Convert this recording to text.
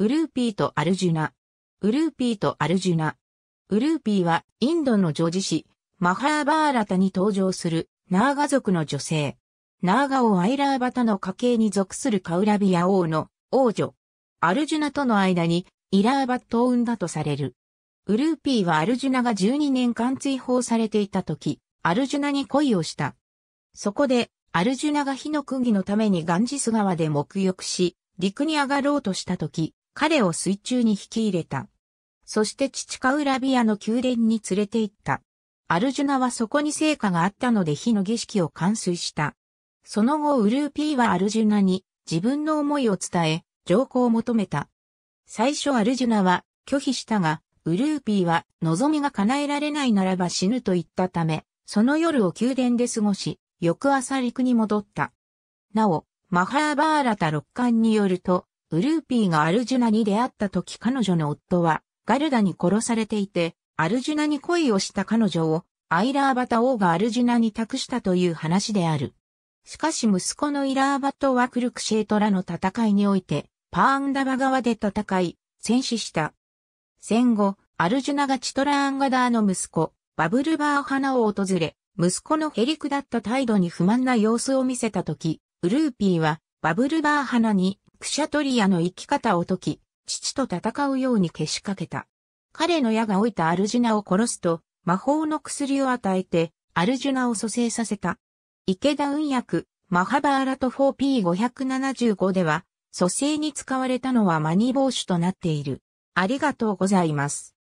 ウルーピーとアルジュナ。ウルーピーとアルジュナ。ウルーピーはインドの女子誌、マハーバーラタに登場するナーガ族の女性。ナーガ王アイラーバタの家系に属するカウラビア王の王女。アルジュナとの間にイラーバットを生んだとされる。ウルーピーはアルジュナが12年間追放されていた時、アルジュナに恋をした。そこで、アルジュナが火の釘のためにガンジス川で沐浴し、陸に上がろうとした時、彼を水中に引き入れた。そして父カウラビアの宮殿に連れて行った。アルジュナはそこに成果があったので火の儀式を完遂した。その後ウルーピーはアルジュナに自分の思いを伝え、情報を求めた。最初アルジュナは拒否したが、ウルーピーは望みが叶えられないならば死ぬと言ったため、その夜を宮殿で過ごし、翌朝陸に戻った。なお、マハーバーラタ六巻によると、ウルーピーがアルジュナに出会った時彼女の夫はガルダに殺されていて、アルジュナに恋をした彼女をアイラーバタ王がアルジュナに託したという話である。しかし息子のイラーバトはクルクシェートラの戦いにおいて、パーンダバ側で戦い、戦死した。戦後、アルジュナがチトラーンガダーの息子、バブルバー花を訪れ、息子のヘリクだった態度に不満な様子を見せたとき、ウルーピーは、バブルバー花にクシャトリアの生き方を解き、父と戦うようにけしかけた。彼の矢が老いたアルジュナを殺すと、魔法の薬を与えて、アルジュナを蘇生させた。池田運訳、マハバーラト 4P575 では、蘇生に使われたのはマニボーシュとなっている。ありがとうございます。